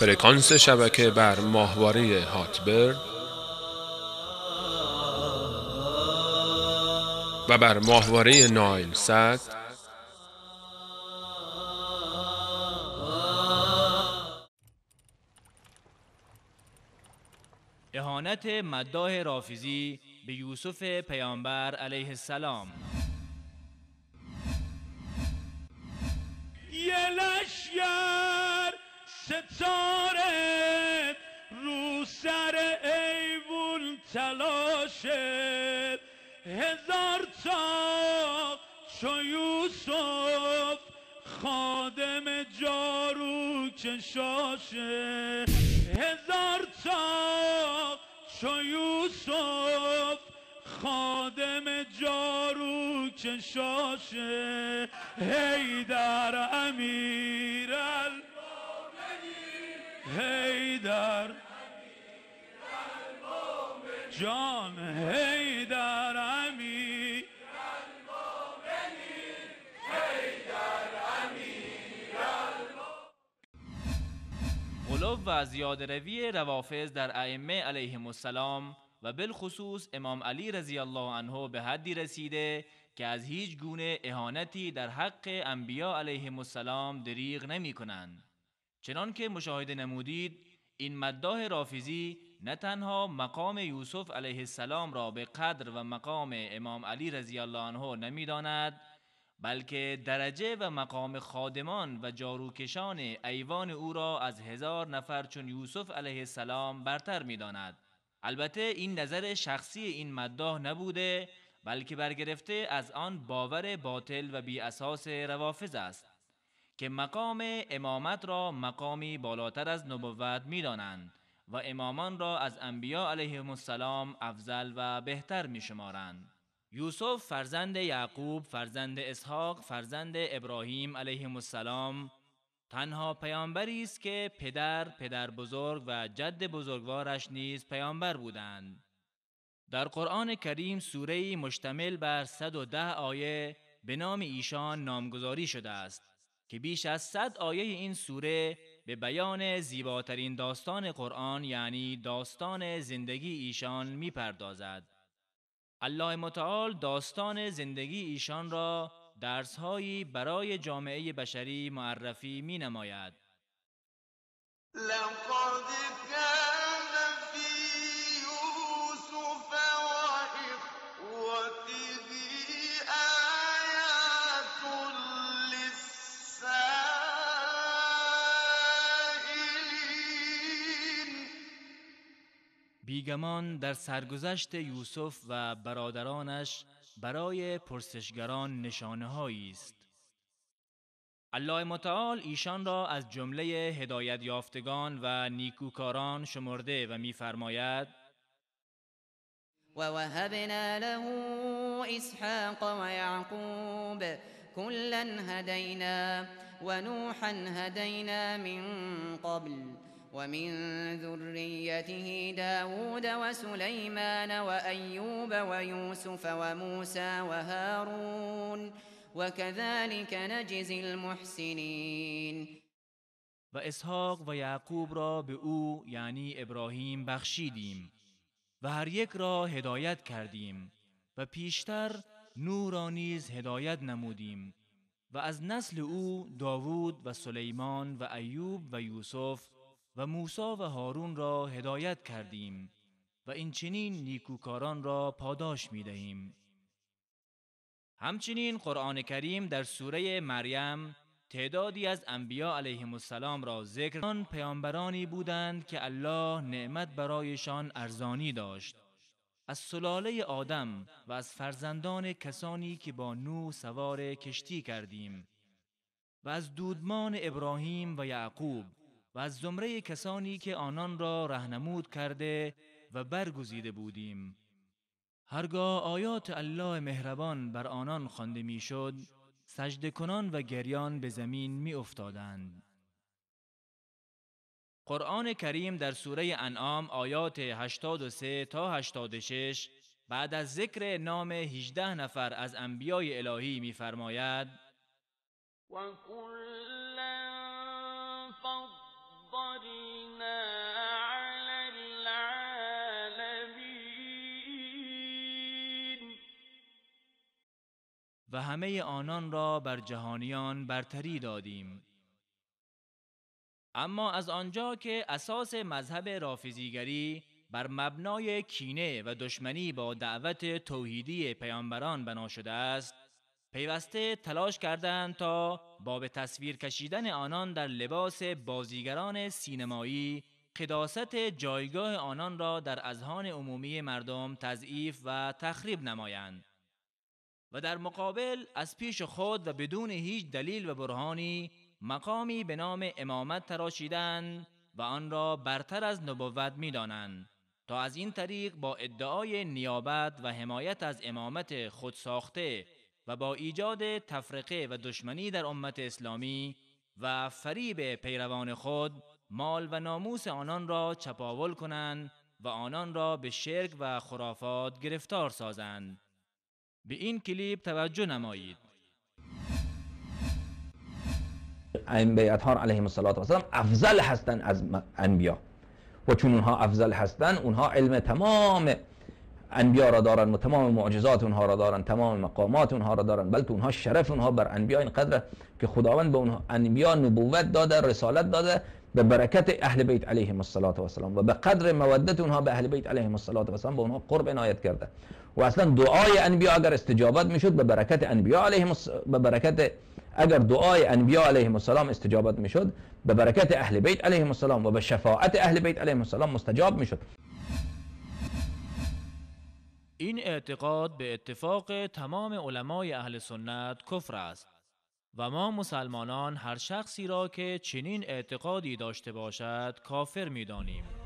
فرکانس شبکه بر ماهواره هاتبر و بر ماهواره نایل سد اهانت مداح رافیزی به یوسف پیامبر علیه السلام یلش ستاره رو سر ایوون تلاشه هزار تا چو یوسف خادم جارو کشاشه هزار تا چو یوسف خادم جارو کشاشه هی در امیر حیدر جان حیدر و زیاده روی روافظ در ائمه علیهم السلام و بالخصوص امام علی رضی الله عنه به حدی رسیده که از هیچ گونه اهانتی در حق انبیا علیهم السلام دریغ نمی کنند. چنان که مشاهده نمودید این مداح رافیزی نه تنها مقام یوسف علیه السلام را به قدر و مقام امام علی رضی الله عنه داند بلکه درجه و مقام خادمان و جاروکشان ایوان او را از هزار نفر چون یوسف علیه السلام برتر داند. البته این نظر شخصی این مداح نبوده بلکه برگرفته از آن باور باطل و بی اساس روافظ است که مقام امامت را مقامی بالاتر از نبوت می دانند و امامان را از انبیا علیه السلام افضل و بهتر می شمارند. یوسف فرزند یعقوب، فرزند اسحاق، فرزند ابراهیم علیه السلام تنها پیامبری است که پدر، پدر بزرگ و جد بزرگوارش نیز پیامبر بودند. در قرآن کریم سوره مشتمل بر 110 آیه به نام ایشان نامگذاری شده است. که بیش از صد آیه این سوره به بیان زیباترین داستان قرآن یعنی داستان زندگی ایشان پردازد. الله متعال داستان زندگی ایشان را درسهایی برای جامعه بشری معرفی می نماید. بیگمان در سرگذشت یوسف و برادرانش برای پرسشگران نشانه هایی است. الله متعال ایشان را از جمله هدایت یافتگان و نیکوکاران شمرده و میفرماید و وهبنا له اسحاق و یعقوب کلا هدینا و نوحا هدینا من قبل ومن ذريته داود وسليمان وأيوب و وموسى وهارون وكذلك و المحسنين و اسحاق و یعقوب را به او یعنی ابراهیم بخشیدیم و هر یک را هدایت کردیم و پیشتر نورانیز را نیز هدایت نمودیم و از نسل او داوود و سلیمان و ایوب و یوسف و موسی و هارون را هدایت کردیم و این چنین نیکوکاران را پاداش می دهیم. همچنین قرآن کریم در سوره مریم تعدادی از انبیا علیه السلام را ذکر آن پیامبرانی بودند که الله نعمت برایشان ارزانی داشت از سلاله آدم و از فرزندان کسانی که با نو سوار کشتی کردیم و از دودمان ابراهیم و یعقوب و از زمره کسانی که آنان را رهنمود کرده و برگزیده بودیم هرگاه آیات الله مهربان بر آنان خوانده میشد سجده کنان و گریان به زمین می افتادند. قرآن کریم در سوره انعام آیات 83 تا 86 بعد از ذکر نام 18 نفر از انبیای الهی میفرماید و همه آنان را بر جهانیان برتری دادیم اما از آنجا که اساس مذهب رافزیگری بر مبنای کینه و دشمنی با دعوت توحیدی پیامبران بنا شده است پیوسته تلاش کردند تا با به تصویر کشیدن آنان در لباس بازیگران سینمایی قداست جایگاه آنان را در اذهان عمومی مردم تضعیف و تخریب نمایند و در مقابل از پیش خود و بدون هیچ دلیل و برهانی مقامی به نام امامت تراشیدن و آن را برتر از نبوت می دانند تا از این طریق با ادعای نیابت و حمایت از امامت خود ساخته و با ایجاد تفرقه و دشمنی در امت اسلامی و فریب پیروان خود مال و ناموس آنان را چپاول کنند و آنان را به شرک و خرافات گرفتار سازند به این کلیپ توجه نمایید انبیاء اطهار علیهم السلام افضل هستند از انبیا و چون اونها افضل هستند اونها علم تمام انبیا را دارن و تمام معجزات اونها را دارن تمام مقامات اونها را دارن بلکه اونها شرف اونها بر انبیا اینقدر که خداوند به اونها انبیا نبوت داده رسالت داده به برکت اهل بیت علیهم الصلاه و السلام و به قدر مودت اونها به اهل بیت علیهم الصلاه و السلام به اونها قرب عنایت کرده و اصلا دعای انبیا اگر استجابت میشد به برکت انبیا علیهم به برکت اگر دعای انبیا علیهم السلام استجابت میشد به برکت اهل بیت علیهم السلام و به شفاعت اهل بیت علیهم السلام مستجاب میشد این اعتقاد به اتفاق تمام علمای اهل سنت کفر است و ما مسلمانان هر شخصی را که چنین اعتقادی داشته باشد کافر میدانیم